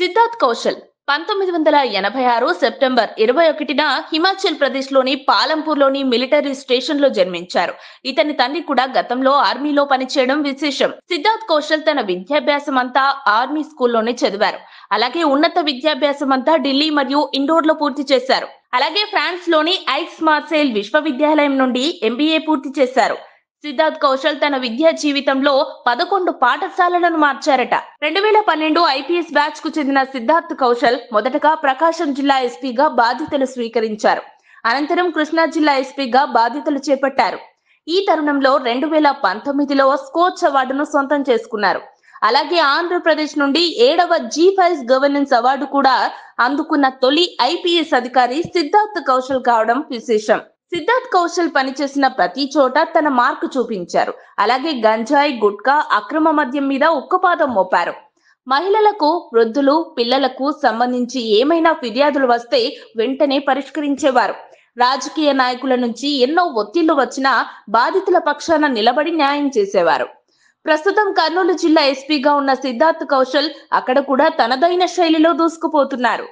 సిద్ధార్థ్ కౌశల్ పంతొమ్మిది వందల ఎనభై ఆరు సెప్టెంబర్ ఇరవై ఒకటిన హిమాచల్ ప్రదేశ్ లోని పాలంపూర్లోని మిలిటరీ స్టేషన్ లో జన్మించారు ఇతని తండ్రి కూడా గతంలో ఆర్మీలో పనిచేయడం విశేషం సిద్ధార్థ్ కౌశల్ తన విద్యాభ్యాసం అంతా ఆర్మీ స్కూల్లోనే చదివారు అలాగే ఉన్నత విద్యాభ్యాసం అంతా ఢిల్లీ మరియు ఇండోర్ లో పూర్తి చేశారు అలాగే ఫ్రాన్స్ లోని ఐక్స్ మార్సెల్ విశ్వవిద్యాలయం నుండి ఎంబీఏ పూర్తి చేశారు సిద్ధార్థ్ కౌశల్ తన విద్యా జీవితంలో పదకొండు పాఠశాలలను మార్చారట రెండు వేల పన్నెండు ఐపీఎస్ బ్యాచ్ కు చెందిన సిద్ధార్థ్ కౌశల్ మొదటగా ప్రకాశం జిల్లా ఎస్పీగా బాధ్యతలు స్వీకరించారు అనంతరం కృష్ణా జిల్లా ఎస్పీగా బాధ్యతలు చేపట్టారు ఈ తరుణంలో రెండు వేల పంతొమ్మిదిలో స్కోచ్ అవార్డును సొంతం చేసుకున్నారు అలాగే ఆంధ్రప్రదేశ్ నుండి ఏడవ జీ ఫైవ్ గవర్నెన్స్ అవార్డు కూడా అందుకున్న తొలి ఐపీఎస్ అధికారి సిద్ధార్థ్ కౌశల్ కావడం విశేషం సిద్ధార్థ్ కౌశల్ పనిచేసిన ప్రతి చోట తన మార్కు చూపించారు అలాగే గంజాయి గుట్కా అక్రమ మద్యం మీద ఉక్కపాదం మోపారు మహిళలకు వృద్ధులు పిల్లలకు సంబంధించి ఏమైనా ఫిర్యాదులు వస్తే వెంటనే పరిష్కరించేవారు రాజకీయ నాయకుల నుంచి ఎన్నో ఒత్తిళ్లు వచ్చినా బాధితుల పక్షాన నిలబడి న్యాయం చేసేవారు ప్రస్తుతం కర్నూలు జిల్లా ఎస్పీగా ఉన్న సిద్ధార్థ్ కౌశల్ అక్కడ కూడా తనదైన శైలిలో దూసుకుపోతున్నారు